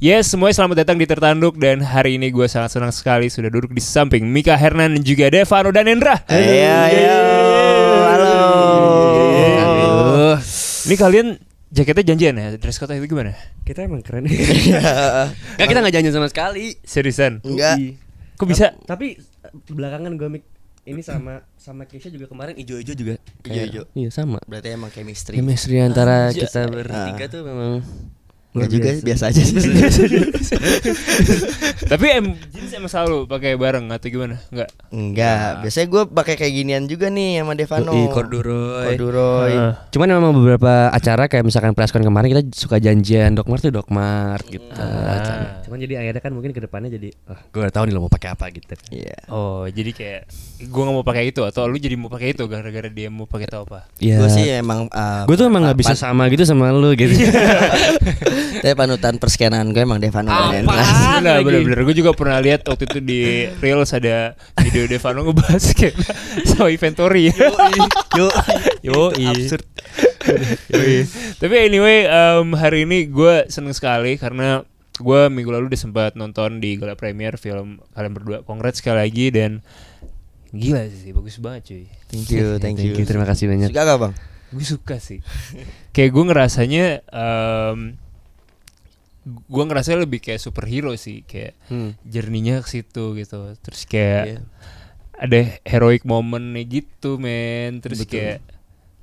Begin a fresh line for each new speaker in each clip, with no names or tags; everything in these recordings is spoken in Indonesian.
Yes, ya, semuanya selamat datang di Tertanduk dan hari ini gue sangat senang sekali sudah duduk di samping Mika Hernan dan juga Devano dan Endra. Ayo, ayo, halo. Ini kalian jaketnya janjian ya? Dress code itu gimana? Kita emang keren. Enggak
kita nggak janjian sama sekali. Seriusan? Enggak. Iya. Kok bisa? Tapi, belakangan gue mik ini sama sama Keisha juga kemarin ijo-ijo juga. Ijo-ijo. Iya sama. Berarti emang
chemistry. Chemistry antara kita nah.
bertiga tuh memang Enggak ya juga biasa aja sih.
Tapi em jeans emang selalu pakai bareng atau gimana? Enggak.
Enggak, nah. biasanya gue
pakai kayak ginian juga
nih sama Devano. Ih, corduroy. Corduroy. Uh. Cuman memang beberapa acara kayak misalkan preskon kemarin kita suka janjian Mart tuh Mart gitu. Uh.
Cuman jadi akhirnya kan mungkin kedepannya jadi oh,
gue udah tahu nih lo mau pakai apa gitu. Iya. Yeah.
Oh, jadi kayak gue gak mau pakai itu atau lu jadi mau pakai itu gara-gara dia mau pakai tau apa? Iya. Gue sih emang uh, eh, gue tuh emang gak bisa sama
gitu sama lu gitu. Iya.
Tapi panutan perskenaan gue emang Devano Apaan Nah, bener, bener. Gue juga pernah lihat waktu itu di reels ada video Devano ngebahas kayak sama inventory. yo, yo, absurd. Tapi anyway, um, hari ini gue seneng sekali karena gue minggu lalu udah nonton di Gala Premier film kalian berdua. Kongres sekali lagi dan Gila sih, bagus banget cuy. Thank iya, you, thank, thank you. you. Terima kasih banyak. Suka gak bang? Gue suka sih. kayak gue ngerasanya, um, gue ngerasa lebih kayak superhero sih, kayak hmm. jerninya ke situ gitu. Terus kayak yeah. ada heroic momennya gitu, men. Terus Betul. kayak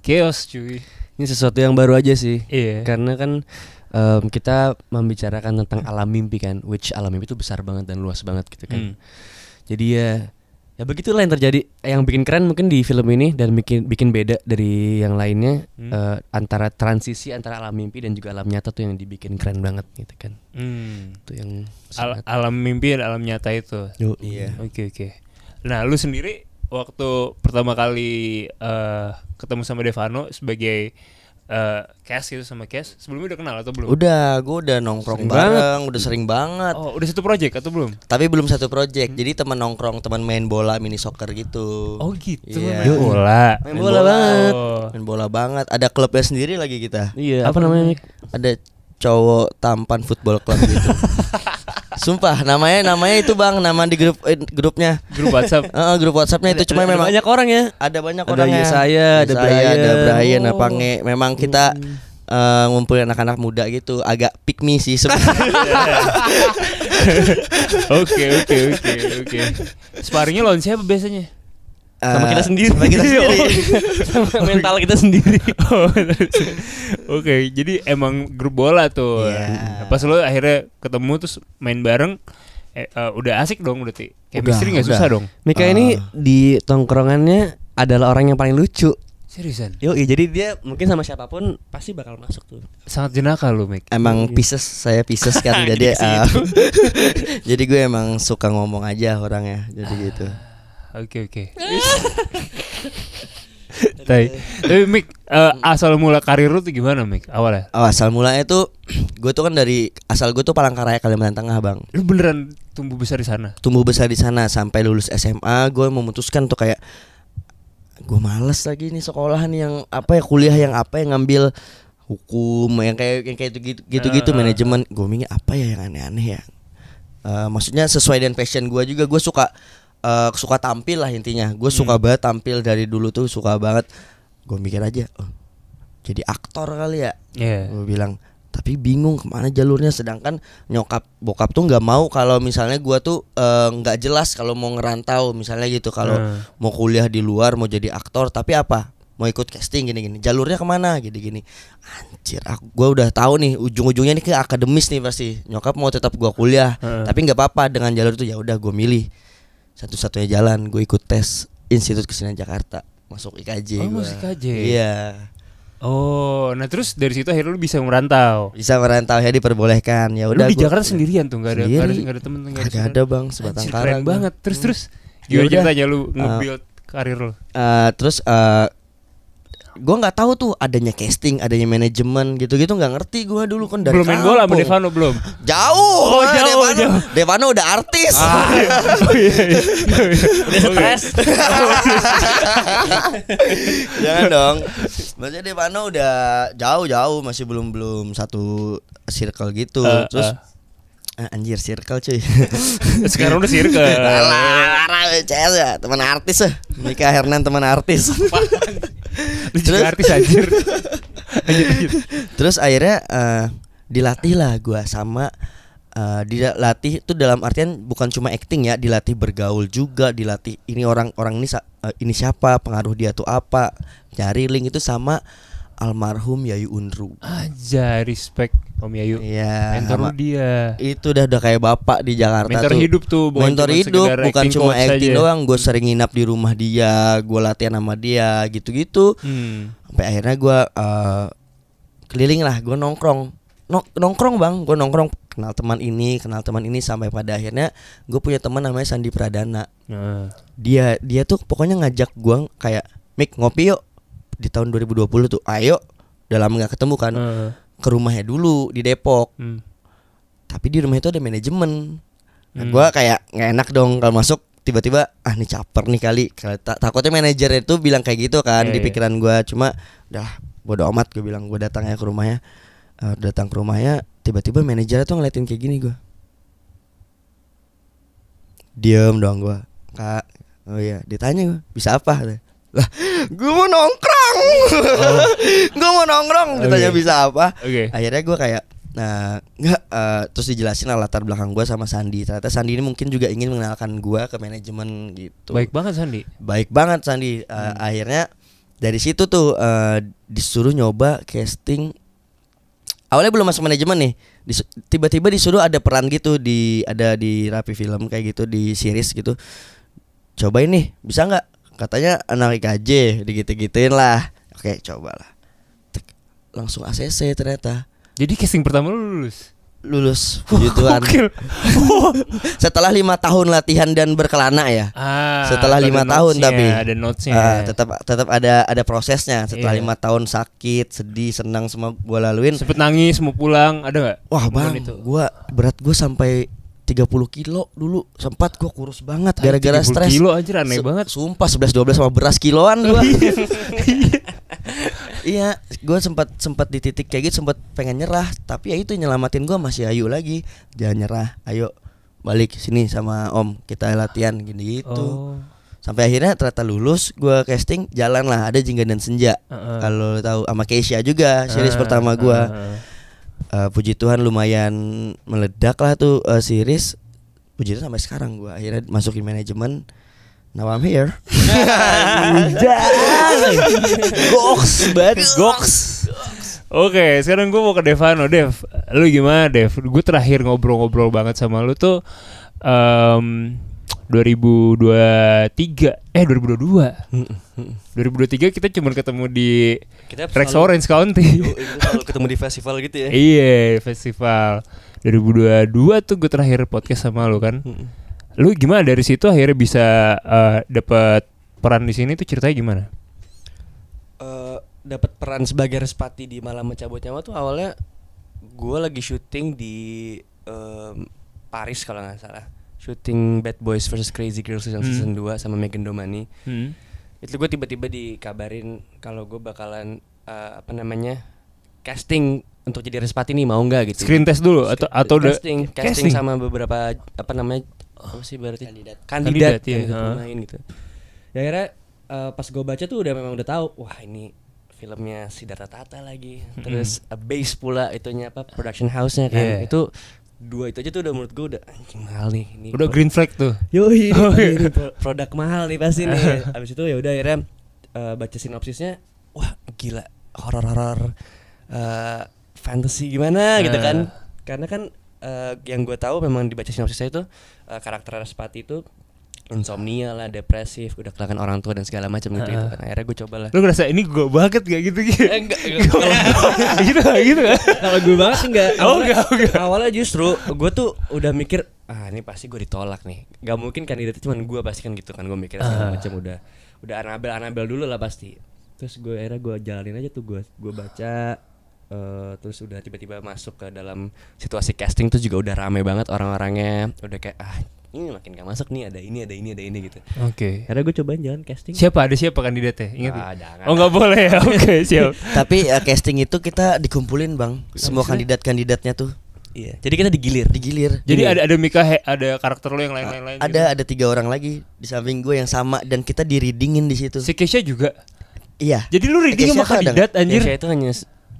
chaos cuy. Ini sesuatu yang baru aja sih. Yeah. Karena kan um, kita membicarakan tentang
alam mimpi kan, which alam mimpi itu besar banget dan luas banget gitu kan. Hmm. Jadi ya ya begitulah yang terjadi yang bikin keren mungkin di film ini dan bikin bikin beda dari yang lainnya hmm. uh, antara transisi
antara alam mimpi dan juga alam
nyata tuh yang dibikin keren banget gitu kan
hmm. itu yang Al alam mimpi dan alam nyata itu oh, iya oke okay, oke okay. nah lu sendiri waktu pertama kali uh, ketemu sama Devano sebagai uh, eh, Cash gitu sama Cash sebelumnya udah kenal atau belum? Udah, gue udah nongkrong sering bareng, banget. udah sering banget.
Oh, udah satu project atau belum? Tapi belum satu project. Hmm? Jadi teman nongkrong, teman main bola mini soccer gitu. Oh, gitu. Yeah. Main bola. Main, main bola, banget. Oh. Main bola banget. Ada klubnya sendiri lagi kita. Iya, apa, apa namanya? Ada cowok tampan football club gitu. Sumpah, namanya namanya itu bang, nama di grup eh, grupnya. Grup WhatsApp. Uh, grup WhatsAppnya itu cuma memang banyak orang ya. Ada banyak orang ya. Saya, ada saya, ada Brian, ada oh. Memang kita Uh, ngumpulin anak-anak muda gitu agak pick me sih
Oke oke oke oke. Sparringnya lawan siapa biasanya? sama eh, kita sendiri sama kita sendiri oh, sama mental kita sendiri oh, oke okay, jadi emang grup bola tuh yeah. pas lo akhirnya ketemu terus main bareng eh, uh, udah asik dong berarti chemistry nggak susah dong Mika uh. ini ah.
di tongkrongannya adalah orang yang paling lucu Seriusan?
Yo, iya, jadi dia mungkin
sama siapapun pasti bakal masuk tuh. Sangat jenaka lu, Mik. Emang yeah. pieces saya pieces kan jadi uh, jadi gue emang suka ngomong aja orangnya jadi gitu.
Oke oke. Tapi,
tapi eh, Mik, uh, asal mula karir lu tuh gimana Mik awalnya? Oh, asal mulanya tuh gue tuh kan dari asal gue tuh Palangkaraya Kalimantan Tengah bang.
Lu beneran tumbuh besar di sana?
Tumbuh besar di sana sampai lulus SMA gue memutuskan tuh kayak gue males lagi nih sekolah nih yang apa ya kuliah yang apa yang ngambil hukum yang kayak yang kayak itu gitu gitu, gitu uh. Ah. manajemen gue mikir apa ya yang aneh-aneh ya uh, maksudnya sesuai dengan passion gue juga gue suka uh, suka tampil lah intinya gue suka hmm. banget tampil dari dulu tuh suka banget gue mikir aja oh, jadi aktor kali ya yeah. gue bilang tapi bingung kemana jalurnya sedangkan nyokap bokap tuh nggak mau kalau misalnya gua tuh eh, nggak uh, jelas kalau mau ngerantau misalnya gitu kalau hmm. mau kuliah di luar mau jadi aktor tapi apa mau ikut casting gini gini jalurnya kemana gini gini anjir aku gua udah tahu nih ujung ujungnya ini ke akademis nih pasti nyokap mau tetap gua kuliah hmm. tapi nggak apa apa dengan jalur itu ya udah gua milih satu-satunya jalan gue ikut tes Institut Kesenian Jakarta masuk IKJ. Oh, gua. masuk IKJ. Iya.
Oh, nah terus dari situ akhirnya lu bisa merantau. Bisa merantau ya diperbolehkan. Ya udah. Di Jakarta gua, sendirian tuh nggak ada nggak ada, gak ada temen nggak ada. Gak ada bang sebatang karir banget. Terus hmm. terus ya gimana ceritanya lu ah. nge-build karir lu?
Uh, terus uh, gue nggak tahu tuh adanya casting, adanya manajemen gitu-gitu nggak ngerti gue dulu kan dari belum main bola sama Devano belum jauh oh, jauh, Devano. jauh Devano udah artis ah, oh,
iya, iya. udah stres
jangan dong maksudnya Devano udah jauh-jauh masih belum belum satu circle gitu uh, terus uh. Ah, anjir circle cuy Sekarang udah circle Alah, CS Teman artis ya Mika Hernan teman artis Lu terus, juga artis anjir. anjir. Terus akhirnya uh, dilatih lah gue sama Uh, dilatih itu dalam artian bukan cuma acting ya, dilatih bergaul juga, dilatih ini orang-orang ini uh, ini siapa, pengaruh dia tuh apa, cari link itu sama almarhum Yayu Unru. Aja
respect Om Yayu. Iya. Mentor sama, dia.
Itu udah udah kayak bapak di Jakarta Mentor tuh. hidup tuh, bukan Mentor hidup, bukan cuma acting doang. Gue sering nginap di rumah dia, gue latihan sama dia, gitu-gitu. Hmm. Sampai akhirnya gue uh, keliling lah, gue nongkrong. Nong nongkrong bang, gue nongkrong kenal teman ini, kenal teman ini sampai pada akhirnya gue punya teman namanya Sandi Pradana. Nah. Dia dia tuh pokoknya ngajak gue kayak Mik ngopi yuk di tahun 2020 tuh ayo dalam nggak ketemu kan uh. ke rumahnya dulu di Depok hmm. tapi di rumah itu ada manajemen nah, hmm. gue kayak nggak enak dong kalau masuk tiba-tiba ah nih caper nih kali takutnya manajernya itu bilang kayak gitu kan yeah, di iya. pikiran gue cuma dah bodo amat gue bilang gue datang ya ke rumahnya uh, datang ke rumahnya tiba-tiba manajernya tuh ngeliatin kayak gini gue diem doang gue kak oh iya ditanya gue bisa apa lah gue mau nongkrong oh. gue mau nongkrong okay. ditanya bisa apa okay. akhirnya gue kayak nah nggak uh, terus dijelasin lah latar belakang gue sama Sandi ternyata Sandi ini mungkin juga ingin mengenalkan gue ke manajemen gitu baik banget Sandi baik banget Sandi uh, hmm. akhirnya dari situ tuh uh, disuruh nyoba casting awalnya belum masuk manajemen nih tiba-tiba disuruh ada peran gitu di ada di rapi film kayak gitu di series gitu coba ini bisa nggak katanya narik aja digitu-gituin lah oke cobalah langsung ACC ternyata jadi casing pertama lu lulus lulus puji setelah lima tahun latihan dan berkelana ya ah, setelah lima tahun tapi ada notesnya uh, tetap tetap ada ada prosesnya setelah iya. lima yeah. tahun sakit
sedih senang semua gue laluin sempet nangis mau pulang ada nggak wah bang gue
berat gue sampai 30 kilo dulu sempat gua kurus banget gara-gara stres. kilo aja aneh banget. Sumpah 11 12 sama beras kiloan gua. Iya. iya, gua sempat sempat di titik kayak gitu sempat pengen nyerah, tapi ya itu nyelamatin gua masih Ayu lagi. Jangan nyerah, ayo balik sini sama Om kita latihan gini gitu. Oh. Sampai akhirnya ternyata lulus, gua casting jalan lah ada Jingga dan Senja. Uh -uh. Kalau tahu sama Keisha juga series uh -uh. pertama gua. Uh -uh uh, puji Tuhan lumayan meledak lah tuh uh, series puji Tuhan sampai sekarang gue akhirnya masukin manajemen Now I'm here.
Goks banget. Goks. Oke, sekarang gue mau ke Devano. Dev, lu gimana Dev? Gue terakhir ngobrol-ngobrol banget sama lu tuh um, 2023 eh 2022 mm -mm. 2023 kita cuma ketemu di kita Rex selalu, Orange County ketemu di festival gitu ya iya festival 2022 tuh gue terakhir podcast sama lo kan mm lu gimana dari situ akhirnya bisa uh, eh, dapat peran di sini tuh ceritanya gimana
uh, eh, dapat
peran sebagai
respati di malam mencabut nyawa tuh awalnya gue lagi syuting di um, Paris kalau nggak salah shooting Bad Boys versus Crazy Girls yang hmm. season hmm. 2 sama Megan Domani. Hmm. Itu gue tiba-tiba dikabarin kalau gue bakalan uh, apa namanya casting untuk jadi Respati nih mau nggak gitu. Screen test dulu atau atau casting, casting casting sama beberapa apa namanya apa sih berarti kandidat kandidat, kandidat ya, yang iya. uh. Ah. main gitu. Ya akhirnya uh, pas gue baca tuh udah memang udah tahu wah ini filmnya si Data Tata lagi hmm. terus hmm. base pula itunya apa production house-nya kan yeah. itu dua itu aja tuh udah menurut gue udah anjing mahal nih ini udah green flag tuh yoi oh, iya. produk mahal nih pasti nih abis itu ya udah rem uh, baca sinopsisnya wah gila horror horror uh, eh, fantasy gimana uh. gitu kan eh. karena kan uh, yang gue tahu memang dibaca sinopsisnya itu uh, karakter Raspati itu insomnia lah, depresif, udah kelakan orang tua dan segala macam gitu, gitu kan. Akhirnya gue coba lah. Lu
ngerasa ini gue banget gak gitu gitu? Eh, enggak, enggak. gitu gak gitu kan? Kalau gue banget enggak. Oh, enggak, enggak.
Awalnya justru gue tuh udah mikir, ah ini pasti gue ditolak nih. Gak mungkin kandidatnya cuma gue pasti kan gitu kan gue mikir segala macam udah udah Anabel Anabel dulu lah pasti. Terus gue akhirnya gue jalanin aja tuh gue gue baca Uh, terus udah tiba-tiba masuk ke dalam situasi casting tuh juga udah rame
banget orang-orangnya udah kayak
ah ini makin gak masuk nih ada ini ada ini ada ini gitu oke
okay. karena gue cobain jalan casting siapa ada siapa kandidatnya ingat ah, jangan. Ya? oh nggak boleh ya oke okay, siap tapi uh,
casting itu kita dikumpulin bang semua kandidat kandidatnya tuh Iya. Jadi kita digilir, digilir. Jadi iya. ada
ada Mika he, ada karakter lo yang lain-lain lain. Ada
gitu. ada tiga orang lagi di
samping gue yang sama dan
kita diridingin di situ. Si Kesha juga. Iya. Jadi lu eh, reading sama kandidat anjir. Kesha itu hanya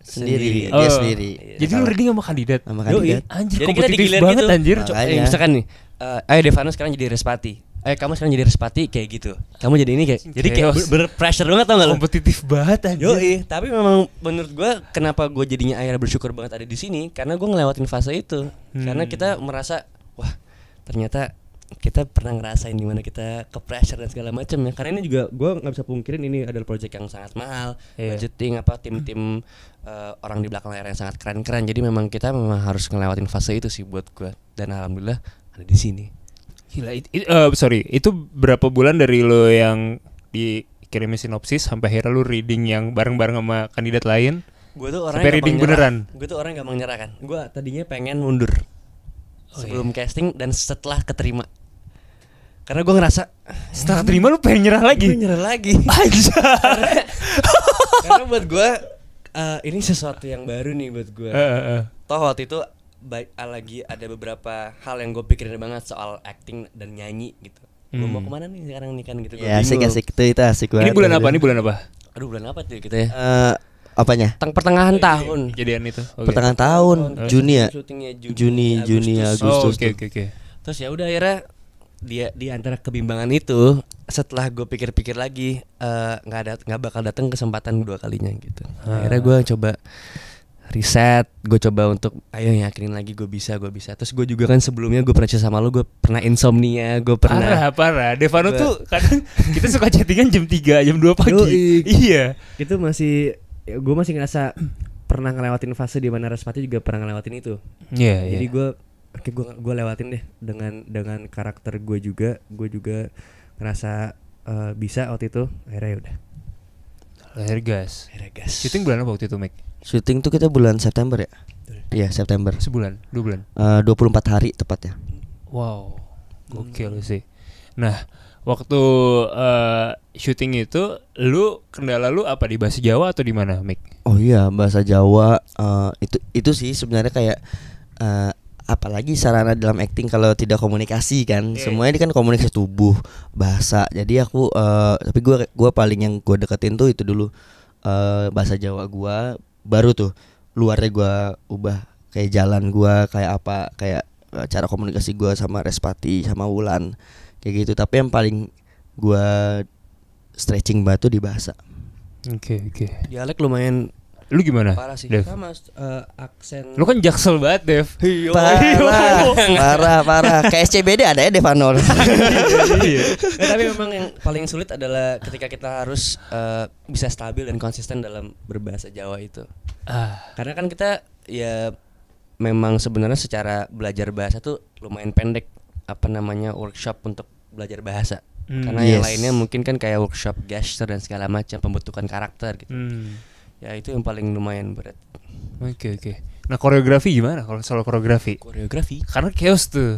sendiri, sendiri. Oh. dia sendiri. Iya, jadi lu ready sama kandidat. Sama kandidat. Anjir jadi kompetitif banget gitu. anjir. Coba Eh, misalkan nih, uh, ayo Devano
sekarang jadi Respati. Eh kamu sekarang jadi Respati kayak gitu. Kamu jadi ini kayak jadi kayak ber pressure banget tau gak lu? Kompetitif banget anjir. Yoi, tapi memang menurut gua kenapa gua jadinya akhirnya bersyukur banget ada di sini karena gua ngelewatin fase itu. Hmm. Karena kita merasa wah, ternyata kita pernah ngerasain dimana kita ke pressure dan segala macam ya karena ini juga gue nggak bisa pungkirin ini adalah project yang sangat mahal yeah. budgeting apa tim-tim uh, orang di belakang layar yang sangat keren-keren jadi memang kita memang harus ngelewatin fase itu sih buat gue dan alhamdulillah ada di sini
gila it, it, uh, sorry itu berapa bulan dari lo yang dikirimin sinopsis sampai akhirnya lo reading yang bareng-bareng sama kandidat lain gue tuh orang sampai reading beneran
gue tuh orang gak menyerahkan kan gue tadinya pengen mundur sebelum oh, iya. casting dan setelah keterima karena gue ngerasa setelah terima lu pengen nyerah lagi. nyerah lagi. Aja. karena, karena buat gue uh, ini sesuatu yang baru nih buat gue. Uh, uh, eh, uh. Eh. Toh waktu itu baik eh, lagi ada beberapa hal yang gue pikirin banget soal acting dan nyanyi gitu. Hmm. Gue mau kemana nih sekarang nih kan gitu. Ya asik asik itu itu asik gue Ini bulan apa? Ini bulan apa? Aduh bulan apa tuh kita ya? Uh, apanya? Teng pertengahan iya, iya, iya. tahun. Jadian itu. Okay. Pertengahan tahun, oh, Juni ya. Juni, Juni, Agustus. Oh, oke oke oke. Terus ya udah akhirnya dia di antara kebimbangan itu setelah gue pikir-pikir lagi eh, nggak uh, ada nggak bakal datang kesempatan dua kalinya gitu ha. Ah. akhirnya gue coba riset gue coba untuk ayo yakinin lagi gue bisa gue bisa terus gue juga kan sebelumnya gue pernah sama lo gue pernah insomnia gue pernah parah
parah Devano gua... tuh kadang kita suka chattingan jam 3
jam 2 pagi Yui. iya itu masih ya gue masih ngerasa pernah ngelewatin fase di mana Respati juga pernah ngelewatin itu yeah, iya. jadi yeah. gue oke gue gue lewatin deh dengan dengan karakter gue juga gue juga ngerasa
uh, bisa waktu itu akhirnya ya udah akhir gas akhirnya gas syuting bulan apa waktu itu Mike
syuting tuh kita bulan September ya Iya September sebulan dua bulan eh, uh, 24 hari tepatnya
wow oke hmm. sih nah waktu uh, syuting itu lu kendala lu apa di bahasa Jawa atau di mana Mike
oh iya bahasa Jawa uh, itu itu sih sebenarnya kayak uh, apalagi sarana dalam acting kalau tidak komunikasi kan yeah. Iya. semuanya ini kan komunikasi tubuh bahasa jadi aku uh, tapi gue gua paling yang gue deketin tuh itu dulu uh, bahasa Jawa gue baru tuh luarnya gue ubah kayak jalan gue kayak apa kayak uh, cara komunikasi gue sama Respati sama Wulan kayak gitu tapi yang paling gue stretching batu di bahasa
oke okay, oke okay. dialek lumayan Lu gimana? Parah sih. Dev? Sama
uh, aksen. Lu kan
jaksel banget, Dev. Parah, parah, parah. Kayak
SCBD ada ya Devanor. iya. nah, tapi memang yang paling sulit adalah ketika kita harus uh, bisa stabil dan konsisten dalam berbahasa Jawa itu. Ah. Karena kan kita ya memang sebenarnya secara belajar bahasa tuh lumayan pendek apa namanya workshop untuk belajar bahasa. Hmm. Karena yes. yang lainnya mungkin kan kayak workshop gesture dan segala macam pembentukan karakter gitu. Hmm ya itu yang paling lumayan
berat oke okay, oke okay. nah koreografi gimana kalau soal koreografi koreografi karena chaos tuh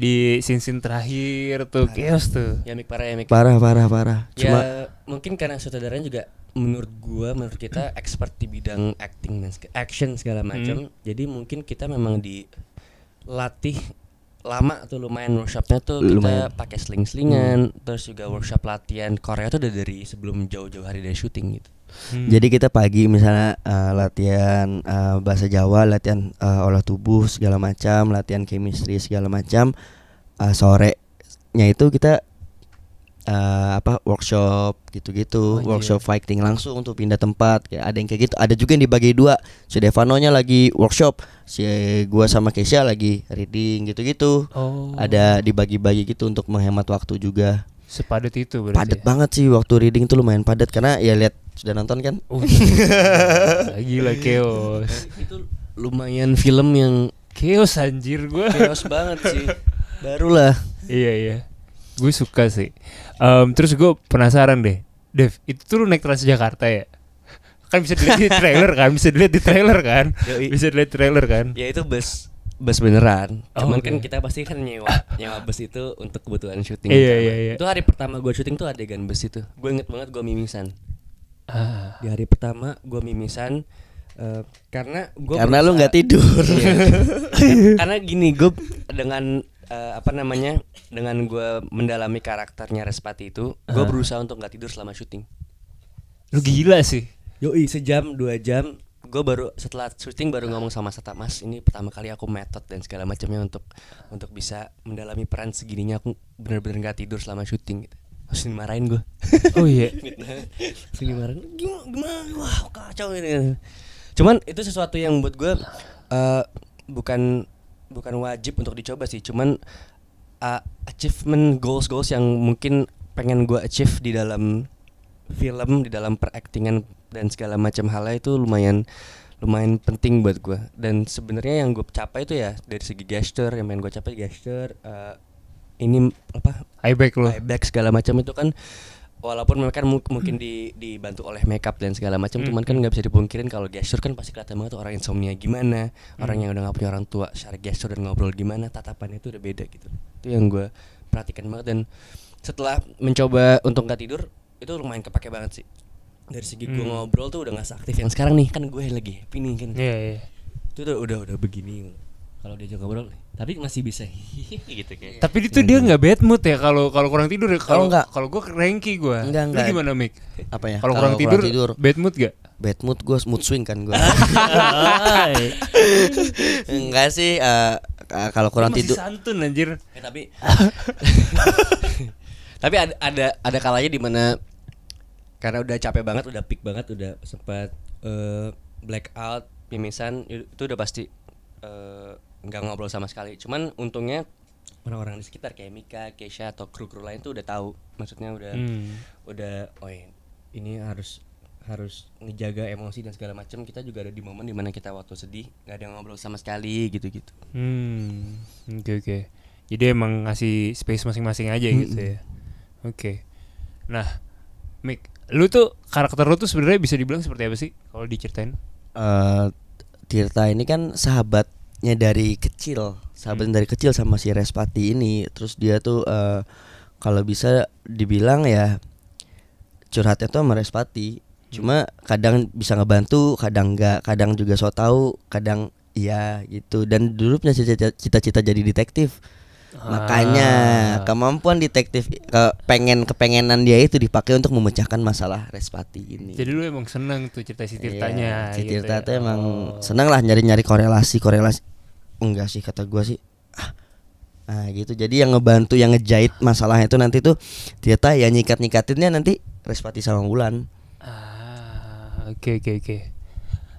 di sin-sin terakhir tuh parah. chaos tuh ya mik parah ya mik parah parah parah ya, cuma ya,
mungkin karena sutradaranya juga menurut gua menurut kita expert di bidang acting dan action segala hmm. macam hmm. jadi mungkin kita memang di latih lama tuh lumayan workshopnya tuh lumayan. kita pakai sling-slingan hmm. terus juga workshop latihan Korea tuh udah dari sebelum jauh-jauh hari dari syuting gitu Hmm. Jadi kita pagi misalnya uh, latihan uh, bahasa Jawa, latihan uh, olah tubuh segala macam, latihan chemistry segala macam. Uh, sorenya itu kita uh, apa workshop gitu-gitu, oh, iya. workshop fighting langsung untuk pindah tempat. Kayak ada yang kayak gitu, ada juga yang dibagi dua. Si Devanonya lagi workshop, si gua sama Kesia lagi reading
gitu-gitu. Oh. Ada
dibagi-bagi gitu untuk menghemat waktu juga.
Sepadat itu berarti. Padat
ya? banget sih waktu reading tuh lumayan padat karena ya lihat sudah nonton kan.
lagi oh, iya, iya, iya. lah ah, chaos. itu lumayan film yang chaos anjir gua. Chaos banget sih. Barulah. Iya iya. Gue suka sih. Um, terus gue penasaran deh. Dev, itu tuh lu naik Transjakarta ya? Kan bisa dilihat di trailer kan, bisa dilihat di trailer kan? Bisa dilihat trailer kan? Ya itu bus bus beneran. Oh, Cuman okay. kan
kita pasti kan nyewa nyewa bus itu untuk kebutuhan syuting. Iya, gitu kan. iya, iya. Itu hari pertama gue syuting tuh adegan bus itu. Gue inget banget gue mimisan. Ah. Di hari pertama gue mimisan uh, karena gue karena berusaha, lu nggak tidur. Iya. karena gini gue dengan uh, apa namanya dengan gue mendalami karakternya Respati itu, gue uh ah. berusaha untuk nggak tidur selama syuting. Lu gila sih. Yoi sejam dua jam gue baru setelah syuting baru ngomong sama Sata Mas ini pertama kali aku metode dan segala macamnya untuk untuk bisa mendalami peran segininya aku bener-bener gak tidur selama syuting gitu harus dimarahin gue oh iya harus gitu. dimarahin gimana, gimana wah kacau ini gitu. cuman itu sesuatu yang buat gue uh, bukan bukan wajib untuk dicoba sih cuman uh, achievement goals goals yang mungkin pengen gue achieve di dalam film di dalam peraktingan dan segala macam hal itu lumayan lumayan penting buat gue dan sebenarnya yang gue capai itu ya dari segi gesture yang main gue capai gesture uh, ini apa eye bag lo eye bag segala macam itu kan walaupun mereka mungkin di, dibantu oleh makeup dan segala macam mm. cuman kan nggak bisa dipungkirin kalau gesture kan pasti kelihatan banget tuh orang insomnia gimana mm. orang yang udah nggak punya orang tua secara gesture dan ngobrol gimana tatapannya itu udah beda gitu itu yang gue perhatikan banget dan setelah mencoba untuk nggak tidur itu lumayan kepake banget sih dari segi hmm. gue ngobrol tuh udah gak seaktif yang oh, sekarang nih kan gue lagi happy nih kan yeah, yeah. itu tuh udah udah begini kalau diajak ngobrol tapi masih
bisa gitu kayak tapi itu dia hmm. nggak bad mood ya kalau kalau kurang tidur ya? oh, kalau nggak kalau gue cranky gue enggak, enggak. Lu gimana Mik apa ya kalau kurang, kurang tidur, bad mood gak bad mood gue mood swing kan
gue enggak sih uh, kalau kurang masih tidur santun anjir eh, tapi tapi ada ada ada kalanya di mana karena udah capek banget udah peak banget udah sempat uh, eh, out pimisan itu udah pasti eh, nggak uh, ngobrol sama sekali cuman untungnya orang-orang di sekitar kayak Mika, Keisha atau kru-kru lain tuh udah tahu maksudnya udah hmm. udah oh ini harus harus ngejaga emosi dan segala macam kita juga ada di momen dimana kita waktu sedih nggak ada yang ngobrol sama sekali gitu gitu
hmm oke okay, oke okay. jadi emang ngasih space masing-masing aja gitu -hmm. gitu ya oke okay. nah Mik lu tuh karakter lu tuh sebenarnya bisa dibilang seperti apa sih kalau diceritain?
Uh, Tirta ini kan sahabatnya dari kecil, sahabat hmm. dari kecil sama si Respati ini. Terus dia tuh uh, kalau bisa dibilang ya curhatnya tuh sama Respati. Hmm. Cuma kadang bisa ngebantu, kadang enggak, kadang juga so tau, kadang iya gitu. Dan dulu punya cita-cita jadi detektif. Makanya ah. kemampuan detektif ke pengen kepengenan dia itu dipakai untuk memecahkan masalah
Respati ini. Jadi lu emang seneng tuh cerita si Tirtanya. Iya, si gitu Tirta gitu ya. tuh emang
oh. seneng lah nyari-nyari korelasi korelasi. Enggak sih kata gua sih. Ah. Nah gitu. Jadi yang ngebantu yang ngejahit masalahnya itu nanti tuh Tirta ya nyikat-nyikatinnya
nanti Respati sama Bulan. Ah, oke oke oke.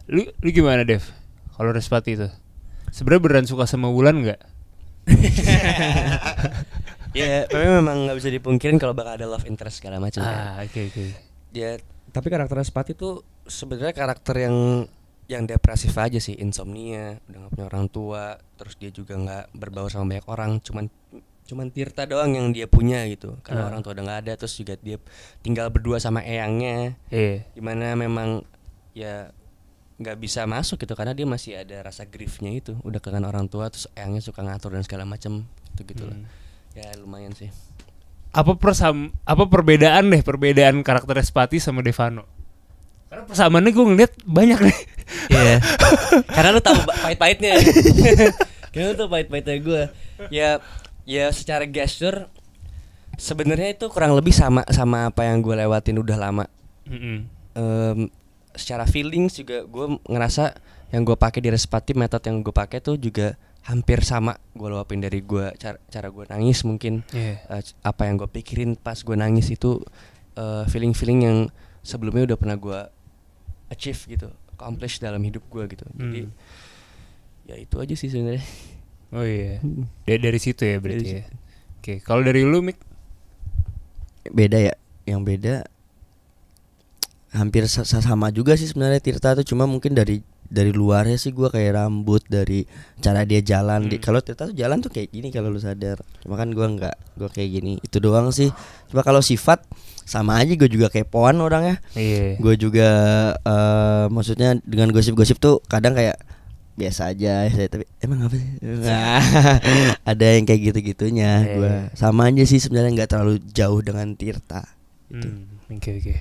Lu lu gimana, Dev? Kalau Respati itu? Sebenarnya beran suka sama Bulan enggak?
ya tapi memang nggak bisa dipungkirin kalau bakal ada love interest segala macam ah kan. oke ya. oke okay. ya tapi karakter Sepati tuh sebenarnya karakter yang yang depresif aja sih insomnia udah gak punya orang tua terus dia juga nggak berbau sama banyak orang cuman cuman Tirta doang yang dia punya gitu karena uh. orang tua udah nggak ada terus juga dia tinggal berdua sama eyangnya yeah. gimana memang ya nggak bisa masuk gitu karena dia masih ada rasa griefnya itu udah kangen orang tua terus ayangnya suka ngatur dan segala
macam gitu gitulah hmm. ya lumayan sih apa persam apa perbedaan deh perbedaan karakter Espati sama Devano karena persamaannya gue ngeliat banyak deh yeah. Iya. karena lu tahu pahit-pahitnya karena lu tahu
pahit-pahitnya gue ya ya secara gesture sebenarnya itu kurang lebih sama sama apa yang gue lewatin udah lama mm -hmm secara feelings juga gue ngerasa yang gue pakai di respati metode yang gue pakai tuh juga hampir sama gue luapin dari gue cara cara gue nangis mungkin yeah. Iya. uh, apa yang gue pikirin pas gue nangis itu uh, eh, feeling feeling yang sebelumnya udah pernah gue achieve gitu accomplish dalam
hidup gue gitu hmm. jadi ya itu aja sih sebenarnya oh iya hmm.
dari dari situ ya berarti dari ya
oke okay. kalau dari lu mik
beda ya yang beda hampir sama juga sih sebenarnya Tirta tuh cuma mungkin dari dari luarnya sih gue kayak rambut dari cara dia jalan hmm. kalau Tirta tuh jalan tuh kayak gini kalau lu sadar cuma kan gue nggak gue kayak gini itu doang sih cuma kalau sifat sama aja gue juga kepoan orang ya gue juga uh, maksudnya dengan gosip-gosip tuh kadang kayak biasa aja saya tapi emang apa sih nah, ada yang kayak gitu-gitunya iya. gua gue sama aja sih sebenarnya nggak terlalu jauh dengan Tirta
gitu. oke hmm, oke okay.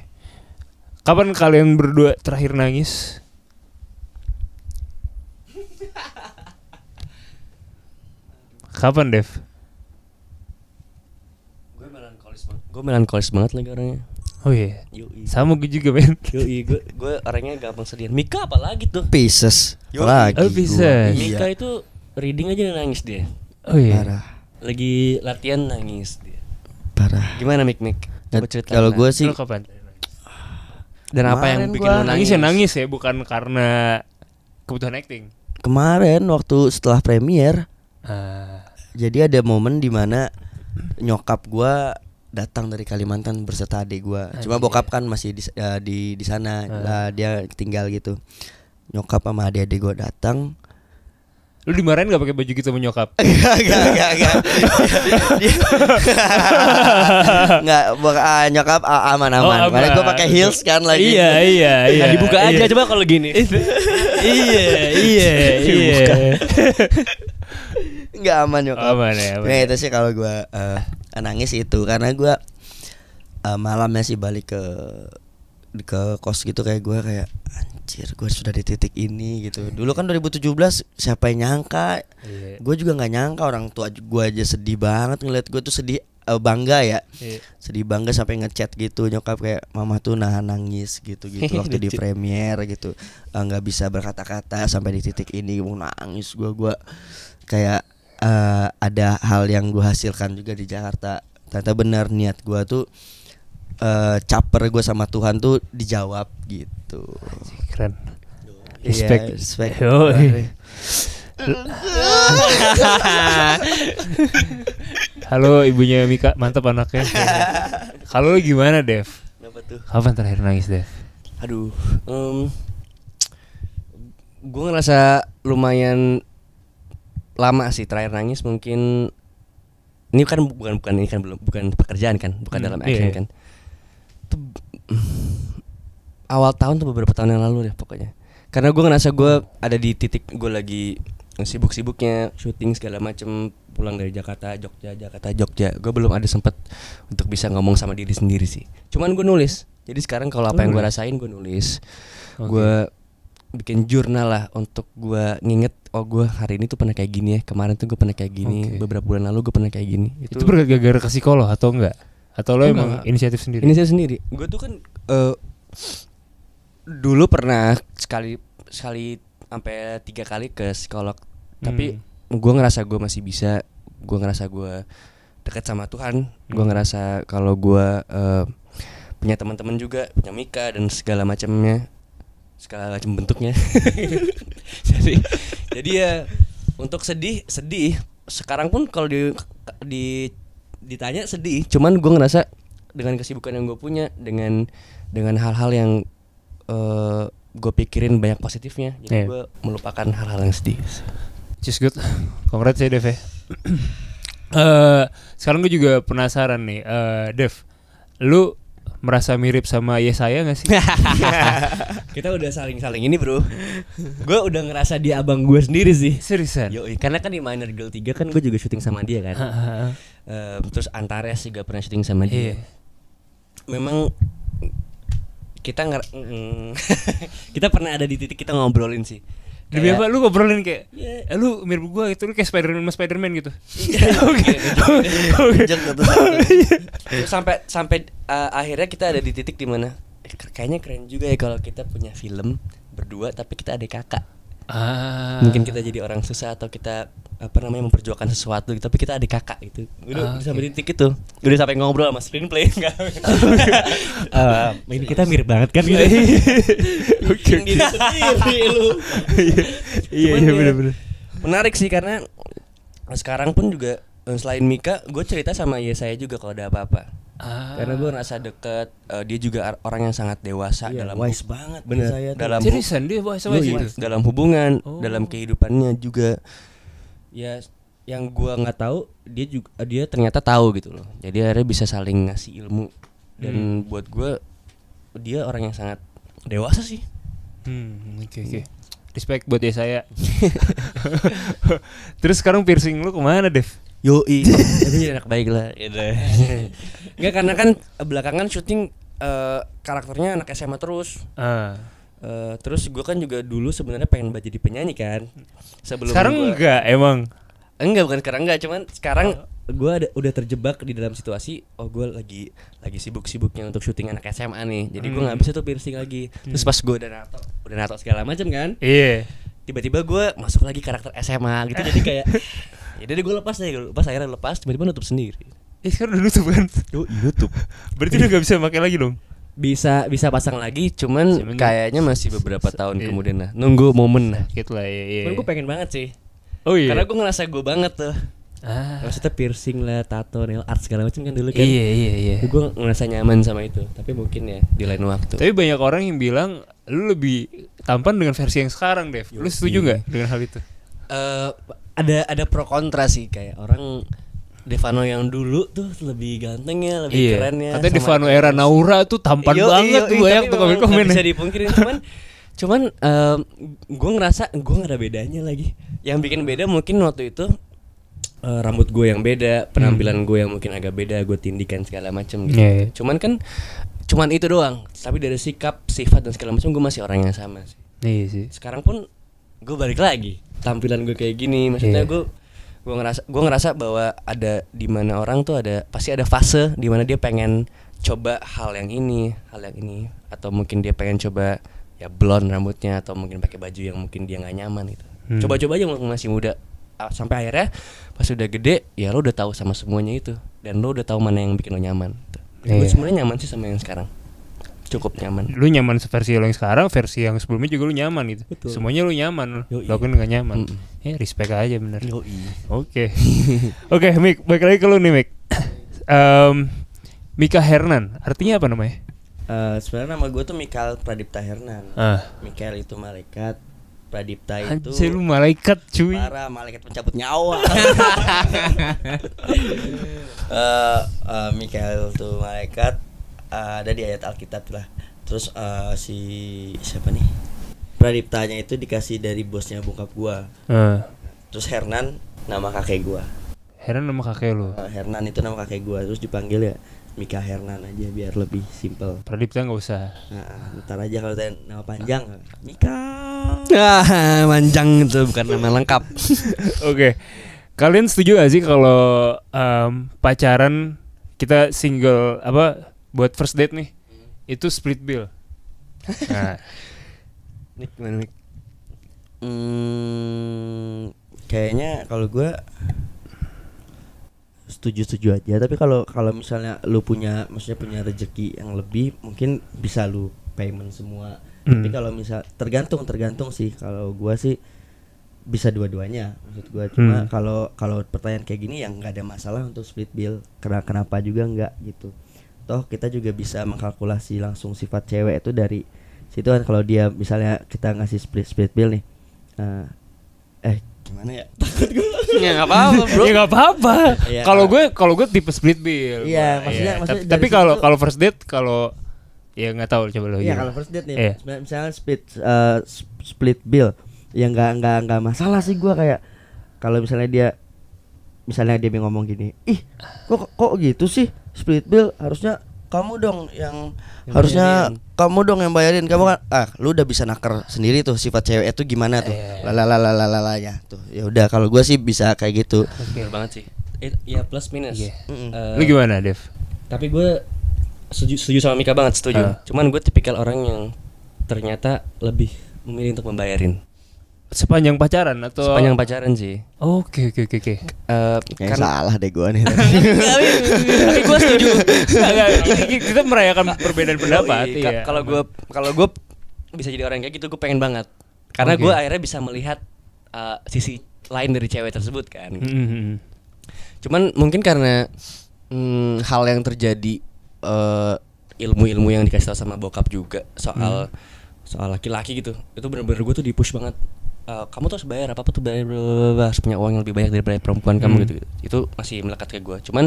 Kapan kalian berdua terakhir nangis? Kapan, Dev?
Gue melankolis banget. Gue melankolis banget lagi orangnya. Oh iya. Yeah. Sama gue juga, men. Yo gue gue orangnya gampang sedih. Mika apalagi tuh? Pieces. Yo, Lagi. Oh, pieces. Iya. Mika iya. itu reading aja nangis dia. Oh iya. Parah.
Lagi latihan nangis dia.
Parah. Gimana Mik Mik? Kalau gue sih
kapan? Dan apa yang bikin gua... nangis ya nangis ya bukan karena kebutuhan acting.
Kemarin waktu setelah premier, uh. jadi ada momen dimana nyokap gue datang dari Kalimantan berserta adik gue. Ah, Cuma iya. bokap kan masih di uh, di, di sana, uh. dia tinggal gitu. Nyokap sama adik-adik gue
datang Lu dimarahin gak pakai baju gitu sama nyokap? Enggak, enggak, enggak, enggak. Enggak, uh, ah, nyokap
uh, ah, aman aman. Oh, Karena gue pakai heels kan lagi. Iya, iya, iya. Nah, dibuka aja iya. coba kalau gini. iya, iya, iya. Enggak aman nyokap. Aman ya. Aman. Nah, ya. itu sih kalau gua uh, nangis itu karena gua uh, malamnya sih balik ke ke kos gitu kayak gue kayak anjir gue sudah di titik ini gitu iya. dulu kan 2017 siapa yang nyangka yeah. gue juga nggak nyangka orang tua gue aja sedih banget ngeliat gue tuh sedih uh, bangga ya yeah. sedih bangga sampai ngechat gitu nyokap kayak mama tuh nahan nangis gitu gitu waktu di premier gitu eh, nggak uh, bisa berkata-kata sampai di titik ini mau nangis gue gue kayak uh, ada hal yang gue hasilkan juga di Jakarta ternyata benar niat gue tuh uh, caper gue sama Tuhan tuh dijawab gitu. Keren. Iya, respect. Yeah, respect.
Halo ibunya Mika, mantap anaknya. Kalau gimana, Dev? Kenapa tuh? Kapan terakhir nangis, Dev? Aduh, um,
gue ngerasa lumayan lama sih terakhir nangis mungkin ini kan bukan bukan ini kan belum bukan pekerjaan kan bukan hmm, dalam iya, action iya. kan tuh awal tahun tuh beberapa tahun yang lalu deh pokoknya karena gue ngerasa gue ada di titik gue lagi sibuk-sibuknya syuting segala macem pulang dari Jakarta Jogja Jakarta Jogja gue belum ada sempet untuk bisa ngomong sama diri sendiri sih cuman gue nulis jadi sekarang kalau apa yang oh, gue rasain gue nulis okay. gue bikin jurnal lah untuk gue nginget oh gue hari ini tuh pernah kayak gini ya kemarin tuh gue pernah kayak gini okay. beberapa
bulan lalu gue pernah kayak gini itu, itu gara-gara ke psikolog atau enggak atau lo emang, inisiatif sendiri inisiatif sendiri gue tuh kan
uh, dulu pernah sekali sekali sampai tiga kali ke psikolog hmm. tapi gue ngerasa gue masih bisa gue ngerasa gue dekat sama Tuhan hmm. gue ngerasa kalau gue uh, punya teman-teman juga punya Mika dan segala macamnya segala macam bentuknya jadi jadi ya untuk sedih sedih sekarang pun kalau di di ditanya sedih cuman gue ngerasa dengan kesibukan yang gue punya dengan dengan hal-hal yang uh, eh, gue pikirin banyak positifnya jadi yeah. gue
melupakan hal-hal yang sedih Cus good congrats ya Dev ya. Eh, sekarang gue juga penasaran nih uh, Dev lu merasa mirip sama Yesaya gak sih? kita udah saling-saling ini bro Gue udah ngerasa dia abang gue sendiri sih Seriusan? Yoi, karena kan di Minor Girl 3 kan gue juga syuting
sama dia kan uh, terus Antares juga pernah syuting sama dia yeah. memang
kita nger kita pernah ada di titik kita ngobrolin sih Demi apa lu ngobrolin kayak yeah. Iya. lu mirip gua gitu lu kayak spiderman man sama Spider-Man gitu. Iya. Oke. Gitu. Gitu. Gitu. Iya. Sampai sampai uh, akhirnya
kita ada di titik di mana eh, kayaknya keren juga ya kalau kita punya film berdua tapi kita ada kakak. Ah. Mungkin kita jadi orang susah atau kita apa namanya memperjuangkan sesuatu gitu. tapi kita adik kakak gitu udah ah, okay. sampai titik itu udah sampai ngobrol sama screenplay enggak uh, kita mirip banget kan gitu oke iya
iya benar-benar ya,
menarik sih karena sekarang pun juga eh, selain Mika gue cerita sama ya saya juga kalau ada apa-apa Ah. Karena gue ngerasa deket uh, Dia juga orang yang sangat dewasa iya, dalam Wise banget Bener saya dalam Seriusan dia wise, wise, wise. Dalam hubungan oh. Dalam kehidupannya juga ya yang gua nggak tahu dia juga dia ternyata tahu gitu loh jadi akhirnya bisa saling ngasih ilmu dan hmm.
buat gua dia orang yang sangat dewasa sih hmm oke okay, oke okay. Iya. respect buat ya saya terus sekarang piercing lu kemana Dev yo Yoi, jadi enak baik lah. Ya Enggak karena kan eh, belakangan syuting
uh, eh, karakternya anak SMA terus. Ah. Uh, terus gue kan juga dulu sebenarnya pengen jadi penyanyi kan. Sebelum sekarang gua, enggak emang. Enggak bukan sekarang enggak, cuman sekarang oh. gue udah terjebak di dalam situasi oh gue lagi lagi sibuk-sibuknya untuk syuting anak SMA nih. Jadi gue hmm. nggak bisa tuh piercing lagi. Terus hmm. pas gue udah nato, udah nato segala macam kan. Iya. Yeah. Tiba-tiba gue masuk lagi karakter SMA gitu jadi kayak jadi ya gue lepas gue lepas akhirnya lepas tiba-tiba nutup sendiri. Eh sekarang udah nutup kan? Yo, nutup. Berarti udah gak bisa pakai lagi dong? bisa bisa pasang lagi cuman kayaknya masih beberapa tahun iya. kemudian nah nunggu momen nah gitu lah iya, iya. iya. gue pengen banget sih oh iya karena gue ngerasa gue banget tuh ah. maksudnya piercing lah tato nail art segala macam kan dulu kan iya iya iya gue ngerasa nyaman sama itu
tapi mungkin ya di lain waktu tapi banyak orang yang bilang lu lebih tampan dengan versi yang sekarang Dev lu setuju nggak dengan hal itu
uh, ada ada pro kontra sih kayak orang Devano yang dulu tuh lebih
ganteng ya, lebih iya. keren ya. Katanya Devano era Naura tuh tampan iyo, banget tuh ya. banyak tuh komen-komen. Bisa dipungkirin cuman
cuman um, eh, gue ngerasa gue gak ada bedanya lagi. Yang bikin beda mungkin waktu itu uh, rambut gue yang beda, penampilan hmm. gue yang mungkin agak beda, gue tindikan segala macam. gitu. Yeah. Iya. Cuman kan cuman itu doang. Tapi dari sikap, sifat dan segala macam gue masih orang yang sama sih. Iya sih. Sekarang pun gue balik lagi tampilan gue kayak gini maksudnya yeah. gue gue ngerasa gue ngerasa bahwa ada di mana orang tuh ada pasti ada fase di mana dia pengen coba hal yang ini hal yang ini atau mungkin dia pengen coba ya blond rambutnya atau mungkin pakai baju yang mungkin dia nggak nyaman gitu hmm. coba-coba aja masih muda ah, sampai akhirnya pas udah gede
ya lo udah tahu sama semuanya itu dan lo udah tahu mana yang bikin lo nyaman gitu. Yeah. gue iya. sebenarnya nyaman sih sama yang sekarang cukup nyaman lu nyaman versi lo yang sekarang versi yang sebelumnya juga lu nyaman gitu Betul. semuanya lu nyaman lo kan gak nyaman mm. Eh, respect aja bener oke oke okay. okay, Mik balik lagi ke lu nih Mik um, Mika Hernan artinya apa namanya Uh, sebenarnya
nama gue tuh Mikael Pradipta Hernan. Ah. Mikael itu malaikat, Pradipta itu Anjir lu malaikat cuy para malaikat pencabut nyawa uh, uh, Mikael tuh malaikat Eh, ada di ayat Alkitab lah terus uh, si siapa nih Pradiptanya itu dikasih dari bosnya bokap gua uh. terus Hernan nama kakek gua Hernan nama kakek lu uh, Hernan itu nama kakek gua terus dipanggil ya Mika Hernan aja biar lebih simpel.
Pradipta nggak usah
nah, ntar aja kalau tanya nama panjang Mika
ah, panjang itu bukan nama lengkap oke okay. kalian setuju gak sih kalau um, pacaran kita single apa buat first date nih hmm. itu split bill nah gimana nih hmm, kayaknya
kalau gue setuju-setuju aja tapi kalau kalau misalnya lu punya maksudnya punya rezeki yang lebih mungkin bisa lu payment semua hmm. tapi kalau misal tergantung tergantung sih kalau gue sih bisa dua-duanya maksud gue cuma hmm. kalau hmm. kalau pertanyaan kayak gini yang nggak ada masalah untuk split bill karena kenapa juga nggak gitu toh kita juga bisa mengkalkulasi langsung sifat cewek itu dari situ kan kalau dia misalnya kita ngasih split split bill nih uh, eh
gimana ya takut gue ya nggak apa-apa bro ya nggak apa-apa iya, kalau gue kalau gue tipe split bill iya maksudnya, ya, maksudnya tapi kalau kalau first date kalau ya nggak tahu coba lo ya kalau first date nih yeah. misalnya split uh, split
bill ya nggak nggak nggak masalah sih gue kayak kalau misalnya dia misalnya dia ngomong gini ih kok kok gitu sih split bill harusnya kamu dong yang, yang harusnya bayarin. kamu dong yang bayarin kamu kan ah lu udah bisa nakar sendiri tuh sifat cewek itu gimana tuh iya, iya, iya. lalalalalalanya ya tuh ya udah kalau gue sih bisa kayak gitu okay. banget sih It, ya plus minus yeah. mm Uh, eh, lu gimana Dev tapi gue setuju, setuju sama Mika banget setuju uh. cuman gue tipikal orang yang ternyata lebih memilih untuk membayarin
Sepanjang pacaran atau sepanjang pacaran sih. Oke oke oke oke. Eh, ya, karena salah deh gue nih. Tapi gue setuju. Kita merayakan perbedaan pendapat. Iya. Kalau gue
kalau gue bisa jadi orang kayak gitu gue pengen banget. Karena gue akhirnya bisa melihat uh, sisi lain dari cewek tersebut kan. Hmm, hmm, hmm. Cuman mungkin karena mm, hal yang terjadi uh, ilmu-ilmu yang dikasih tahu sama bokap juga soal soal laki-laki gitu. Itu bener-bener gue tuh di push banget Eh, kamu tuh sebayar bayar apa apa tuh bayar harus punya uang yang lebih banyak daripada perempuan hmm. kamu gitu, gitu itu masih melekat ke gue cuman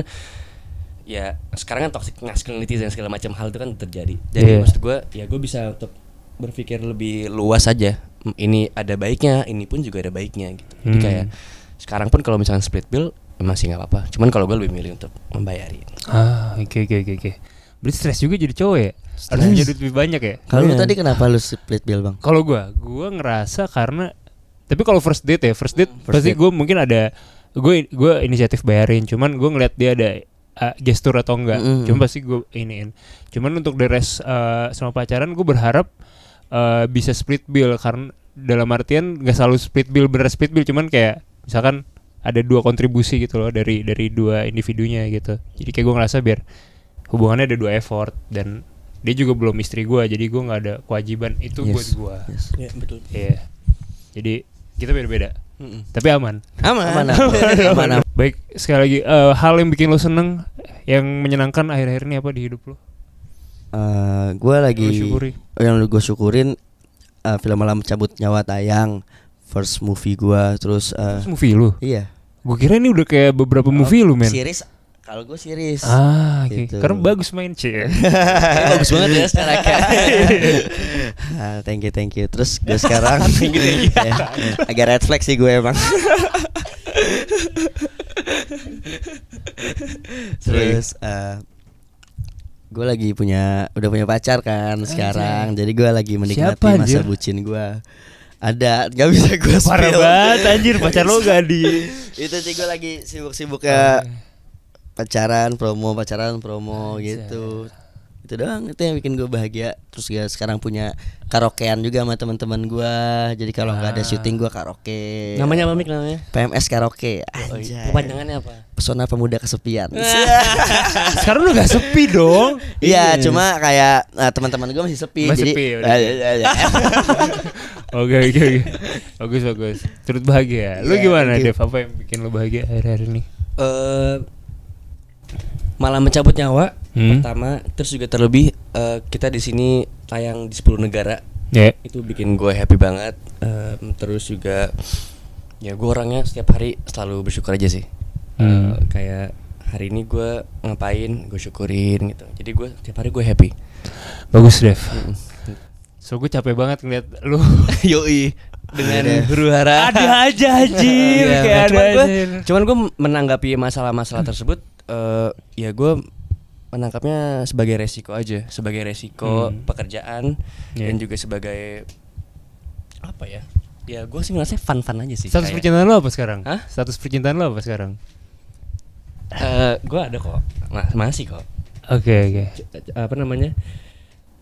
ya sekarang kan toxic masculinity dan segala macam hal itu kan terjadi jadi yeah. maksud gue ya gue bisa untuk berpikir lebih luas aja ini ada baiknya ini pun juga ada baiknya gitu jadi hmm. kayak sekarang pun kalau misalnya split bill masih nggak
apa-apa cuman kalau gue lebih milih untuk membayari ah oke okay, oke okay, oke okay. berarti stres juga jadi cowok ya harus jadi lebih banyak ya kalau iya. tadi kenapa lu split bill bang kalau gue gue ngerasa karena tapi kalau first date ya, first date hmm. first pasti gue mungkin ada gue gue inisiatif bayarin, cuman gue ngeliat dia ada uh, gestur atau enggak. Mm -hmm. Cuma hmm. pasti gue iniin. Cuman untuk the rest uh, sama pacaran gue berharap uh, bisa split bill karena dalam artian gak selalu split bill bener split bill cuman kayak misalkan ada dua kontribusi gitu loh dari dari dua individunya gitu. Jadi kayak gue ngerasa biar hubungannya ada dua effort dan dia juga belum istri gue jadi gue nggak ada kewajiban itu yes. buat gue. Yes. Yeah, betul. Yeah. Jadi kita beda-beda. Mm-mm. Tapi aman. Aman. Aman. aman. aman, aman. Baik, sekali lagi uh, hal yang bikin lo seneng, yang menyenangkan akhir-akhir ini apa di hidup lo? Uh,
eh, gue lagi yang gue syukurin uh, film malam cabut nyawa tayang first movie gue terus uh, first movie lo iya gue kira ini udah kayak beberapa movie oh, lo men series kalau gue series. Ah, okay. gitu. Karena bagus main sih. bagus banget ya sekarang. ah, thank you, thank you. Terus gue sekarang ya, agak red flag sih gue emang. Terus uh, eh, gue lagi punya udah punya pacar kan Anjay. sekarang. Jadi gue lagi menikmati Siapa, masa anjir? bucin gue ada nggak bisa gue parah banget anjir pacar lo gak di itu sih gue lagi sibuk-sibuk ya pacaran promo pacaran promo Aja. gitu itu doang itu yang bikin gue bahagia terus gue sekarang punya karaokean juga sama teman-teman gue jadi kalau nggak ah. ada syuting gue karaoke namanya apa mik namanya PMS karaoke oh, aja iya. kepanjangannya apa pesona pemuda kesepian sekarang lu gak sepi dong iya, iya. cuma kayak
nah, teman-teman gue masih sepi masih jadi iya, oke oke oke bagus bagus turut bahagia lu ya, gimana Dev apa yang bikin lu bahagia hari-hari ini uh, malah mencabut nyawa hmm. pertama terus juga terlebih
uh, kita di sini tayang di 10 negara yeah. itu bikin gue happy banget um, terus juga ya gue orangnya setiap hari selalu bersyukur aja
sih hmm. uh,
kayak hari ini gue ngapain gue syukurin gitu jadi gue setiap hari gue happy
bagus Dev mm
so gue capek banget ngeliat lu yoi dengan huru hara ada aja anjir yeah, kayak cuman gue cuman gue menanggapi masalah-masalah tersebut uh, ya gue menangkapnya sebagai resiko aja sebagai
resiko hmm. pekerjaan yeah. dan juga sebagai apa ya ya gue sih ngerasa fun fun aja sih status kayak. percintaan lo apa sekarang Hah? status percintaan lo apa sekarang uh, eh, gue ada kok masih kok oke okay, oke okay. apa namanya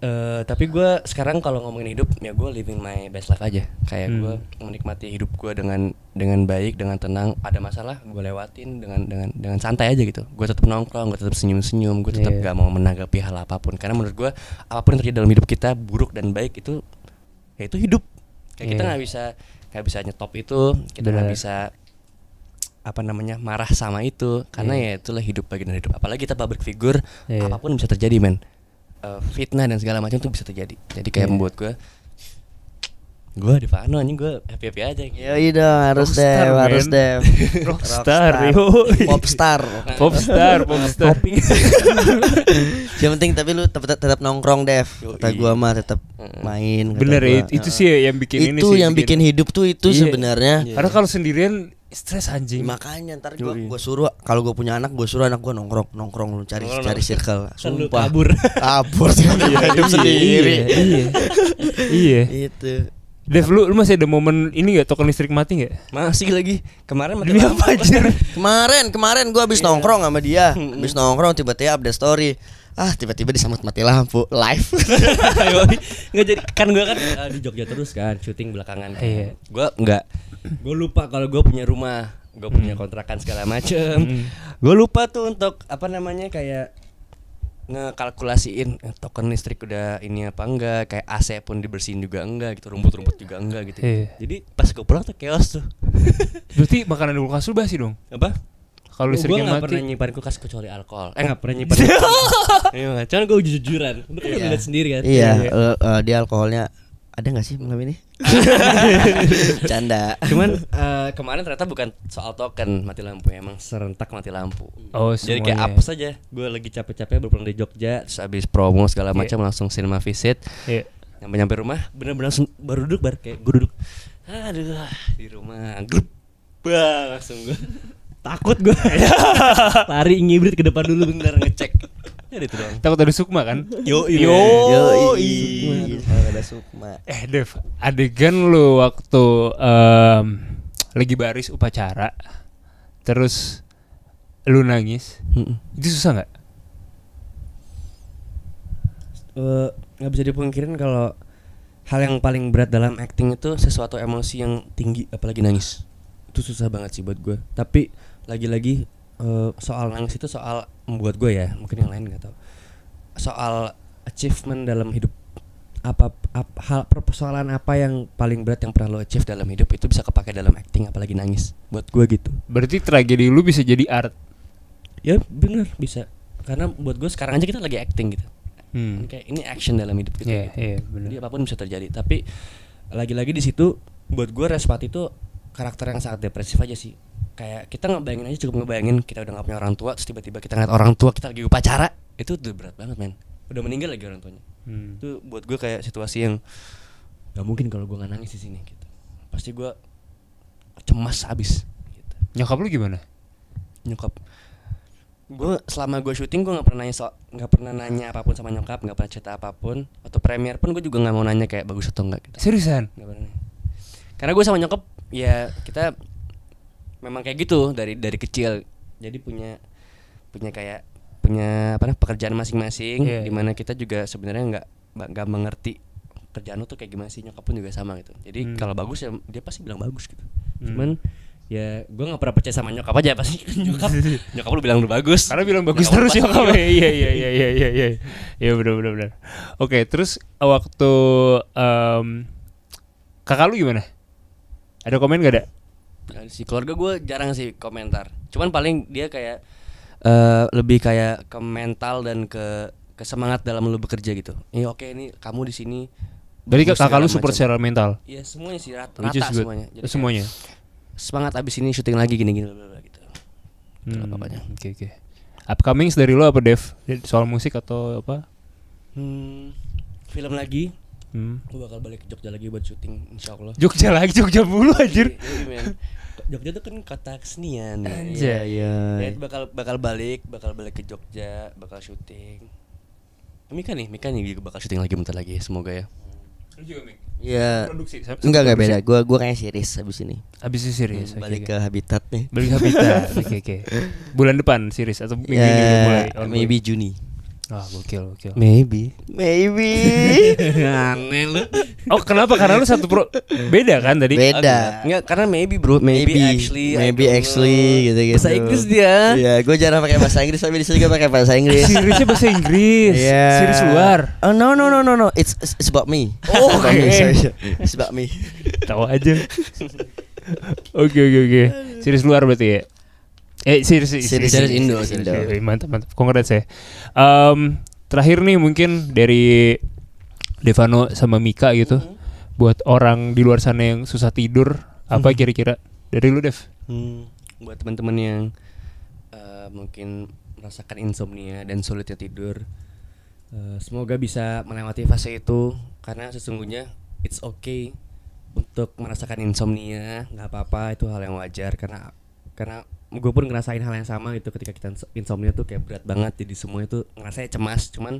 Uh, tapi gue sekarang kalau ngomongin hidup ya gue living my best life aja kayak hmm. gue menikmati hidup gue dengan dengan baik dengan tenang ada masalah gue lewatin dengan dengan dengan santai aja gitu gue tetap nongkrong gue tetap senyum senyum gue tetap yeah. gak mau menanggapi hal apapun karena menurut gue apapun yang terjadi dalam hidup kita buruk dan baik itu ya itu hidup kayak yeah. kita nggak iya. bisa nggak bisa nyetop itu kita nggak bisa apa namanya marah sama itu karena yeah. ya itulah hidup bagian dari hidup apalagi kita public figure yeah. apapun bisa terjadi men uh, fitnah dan segala macam tuh bisa terjadi jadi kayak yeah. membuat gue gue di Fano anjing gue happy happy aja gitu. iya dong harus deh harus deh rockstar popstar popstar popstar yang penting tapi lu tetap, tetap nongkrong Dev kata gue mah tetap main bener gua. itu sih yang bikin itu yang bikin hidup tuh itu iya. sebenarnya karena kalau
sendirian stres anjing makanya ntar gua, gua suruh kalau
gua punya anak gua suruh anak gua nongkrong nongkrong lu cari nongkrong. cari circle kan sumpah kabur kabur iya, hidup iya, sendiri iya iya, iya. itu
Dev lu, lu masih ada momen ini gak token listrik mati gak?
Masih lagi kemarin mati apa aja? kemarin kemarin gue abis yeah. nongkrong sama dia abis nongkrong tiba-tiba update story ah tiba-tiba disambut mati lampu live nggak jadi kan gue kan eh, di Jogja terus kan syuting belakangan kan. Iya. gue nggak gue lupa kalau gue punya rumah gue hmm. punya kontrakan segala macem hmm. gue lupa tuh untuk apa namanya kayak ngekalkulasiin eh, token listrik udah ini apa enggak kayak AC pun dibersihin juga enggak gitu rumput-rumput juga enggak gitu iya. jadi
pas gue pulang tuh chaos tuh berarti makanan di kulkas lu basi dong apa kalau listriknya mati. Gue pernah nyimpan kulkas kecuali alkohol. Eh oh. nggak pernah nyimpan.
Iya, cuman gue jujuran. Lu kan iya. lihat sendiri kan. Iya, uh, iya. eh, eh, dia alkoholnya ada nggak sih malam ini? Canda. Cuman uh, kemarin ternyata bukan soal token mati lampu, emang serentak mati lampu. Oh, semuanya. Jadi kayak apa saja? Gue lagi capek-capek berpulang dari Jogja, terus habis promo segala iya. macam yeah. langsung cinema visit. Iya. Yeah. Nyampe rumah, bener-bener langsung baru duduk bar kayak gue duduk. Aduh, di rumah grup. Bah, langsung gue takut gue lari ngibrit ke
depan dulu bentar ngecek ya itu dong takut ada sukma kan yo yo yo ada sukma eh Dev adegan lu waktu um, lagi baris upacara terus lu nangis hmm. itu susah nggak
eh, nggak uh, bisa dipungkirin kalau hal yang paling berat dalam acting itu sesuatu emosi yang tinggi apalagi nangis itu susah banget sih buat gue tapi lagi-lagi uh, soal nangis itu soal membuat gue ya mungkin yang lain nggak tau soal achievement dalam hidup apa, apa hal persoalan apa yang paling berat yang pernah lo achieve dalam hidup itu bisa kepake dalam acting apalagi nangis buat gue gitu berarti tragedi lu bisa jadi art ya bener bisa karena buat gue sekarang aja kita lagi acting gitu hmm. kayak ini action dalam hidup kita yeah, gitu. yeah, bener. jadi apapun bisa terjadi tapi lagi-lagi di situ buat gue respati itu karakter yang sangat depresif aja sih kayak kita ngebayangin aja cukup ngebayangin kita udah gak punya orang tua terus tiba-tiba kita ngeliat orang tua kita lagi upacara itu tuh berat banget men udah meninggal lagi orang tuanya hmm. itu buat gue kayak situasi yang
gak mungkin kalau gue nggak nangis di sini gitu pasti gue cemas habis gitu. nyokap lu gimana nyokap
gue selama gue syuting gue nggak pernah nanya nggak so, pernah nanya apapun sama nyokap nggak pernah cerita apapun atau premier pun gue juga nggak mau nanya kayak bagus atau enggak gitu. seriusan gak pernah karena gue sama nyokap ya kita memang kayak gitu dari dari kecil jadi punya punya kayak punya apa namanya pekerjaan masing-masing yeah. dimana kita juga sebenarnya nggak nggak mengerti kerjaan lu tuh kayak gimana sih nyokap pun juga sama gitu jadi hmm. kalau bagus ya dia
pasti bilang bagus gitu hmm. cuman ya gue nggak pernah percaya sama nyokap aja pasti kan nyokap nyokap lu bilang lu bagus karena bilang bagus nyokap terus nyokap ya iya iya iya iya iya iya ya benar benar benar oke terus waktu um, kakak lu gimana ada komen gak ada?
Nah, si keluarga gue jarang sih komentar. Cuman paling dia kayak uh, lebih kayak ke mental dan ke ke dalam lu bekerja gitu. Ini oke ini kamu di sini. Jadi kakak lu super secara mental. Iya semuanya sih rata, rata semuanya. Jadi semuanya.
Semangat abis ini syuting lagi gini-gini gitu. Hmm, Oke okay, oke. Okay. Upcoming dari lu apa Dev? Soal musik atau apa?
Hmm, film lagi Hmm. Gue bakal balik ke Jogja lagi buat syuting insya Allah Jogja lagi, Jogja mulu anjir iya, iya, Jogja tuh kan kota kesenian Anjay ya. ya. bakal bakal balik, bakal balik ke Jogja, bakal syuting Mika nih, Mika nih juga bakal syuting lagi bentar lagi semoga ya Lu juga Mik? Produksi Enggak, enggak beda, gue gua kayak
series abis ini Abis ini series hmm, Balik okay, ke okay. habitat nih Balik habitat, oke okay, oke okay. Bulan depan series atau minggu ya, ini mulai Maybe Juni Wah, gokil, gokil. Maybe.
Maybe.
Aneh lu. Oh, kenapa? Karena lu satu pro beda kan tadi? Beda.
Enggak, karena maybe, Bro. Maybe, maybe actually. Maybe actually gitu-gitu. Bahasa Inggris dia. Iya, gue jarang pakai bahasa Inggris, tapi di sini gue pakai bahasa Inggris. Seriusnya bahasa Inggris. Iya. Yeah. Serius luar. Oh, no
no no no no. It's it's about me. Oh, oke. Okay. It's about me. Tahu aja. Oke oke oke. Serius luar berarti ya. Eh series, series, series, series Indo, series Indo. Eh, mantap mantap. Congrats ya. Um, terakhir nih mungkin dari Devano sama Mika gitu. Mm -hmm. Buat orang di luar sana yang susah tidur, apa mm-hmm. kira-kira dari lu Dev?
Hmm, buat teman-teman yang uh, mungkin merasakan insomnia dan sulitnya tidur, uh, semoga bisa melewati fase itu karena sesungguhnya it's okay untuk merasakan insomnia, nggak apa-apa itu hal yang wajar karena karena gue pun ngerasain hal yang sama itu ketika kita insomnia tuh kayak berat banget jadi semuanya tuh ngerasanya cemas cuman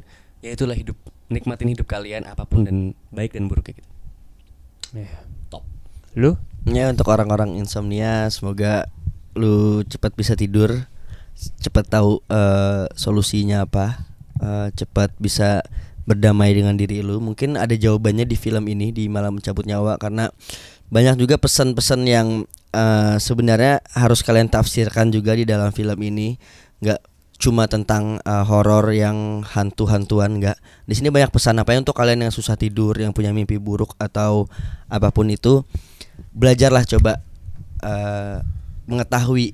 ya itulah hidup nikmatin hidup kalian apapun dan baik dan buruk kayak gitu
yeah. top lu
ya untuk orang-orang insomnia semoga lu cepat bisa tidur cepat tahu uh, solusinya apa uh, cepat bisa berdamai dengan diri lu mungkin ada jawabannya di film ini di malam mencabut nyawa karena banyak juga pesan-pesan yang Eh, sebenarnya harus kalian tafsirkan juga di dalam film ini nggak cuma tentang uh, horor yang hantu-hantuan nggak di sini banyak pesan apa ya untuk kalian yang susah tidur yang punya mimpi buruk atau apapun itu belajarlah coba uh, mengetahui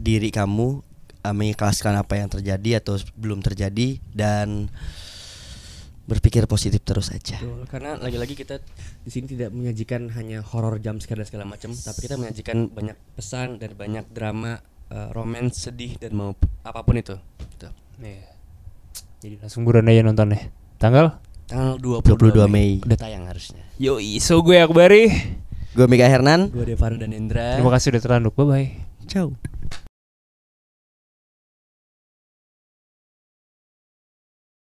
diri kamu uh, mengikhlaskan apa yang terjadi atau belum terjadi dan berpikir positif terus aja. Betul, karena lagi-lagi kita di sini tidak menyajikan hanya horor jam sekali dan segala macam, tapi kita menyajikan banyak pesan dan banyak drama, uh, romance, sedih dan mau apapun itu. Betul. Gitu. Yeah. Jadi langsung buruan
aja ya nonton ya. Tanggal? Tanggal 22, 22 Mei. Mei. Udah tayang harusnya. Yo so gue Akbari. Gue Mika Hernan. Gue Devano dan Indra. Terima kasih udah terlanduk. Bye bye. Ciao.